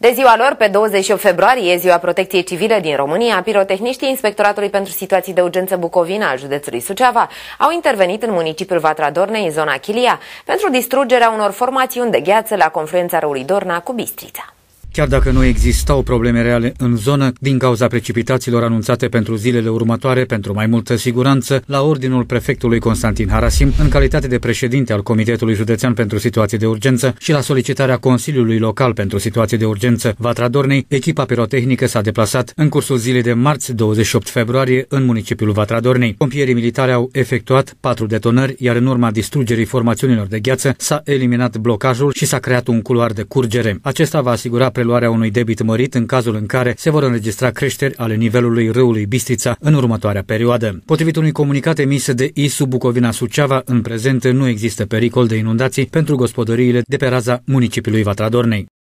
De ziua lor, pe 28 februarie, ziua protecției civile din România, pirotehniștii Inspectoratului pentru Situații de Urgență Bucovina al județului Suceava au intervenit în municipiul Vatra Dornei, în zona Chilia, pentru distrugerea unor formațiuni de gheață la confluența râului Dorna cu Bistrița. Chiar dacă nu existau probleme reale în zonă, din cauza precipitațiilor anunțate pentru zilele următoare, pentru mai multă siguranță, la ordinul prefectului Constantin Harasim, în calitate de președinte al Comitetului Județean pentru Situații de Urgență și la solicitarea Consiliului Local pentru Situații de Urgență Vatra Dornei, echipa pirotehnică s-a deplasat în cursul zilei de marți 28 februarie în municipiul Vatra Dornei. Pompierii militari au efectuat patru detonări, iar în urma distrugerii formațiunilor de gheață s-a eliminat blocajul și s-a creat un culoar de curgere. Acesta va asigura preluarea unui debit mărit în cazul în care se vor înregistra creșteri ale nivelului râului Bistrița în următoarea perioadă. Potrivit unui comunicat emis de ISU Bucovina Suceava, în prezent nu există pericol de inundații pentru gospodăriile de pe raza municipiului Vatra Dornei.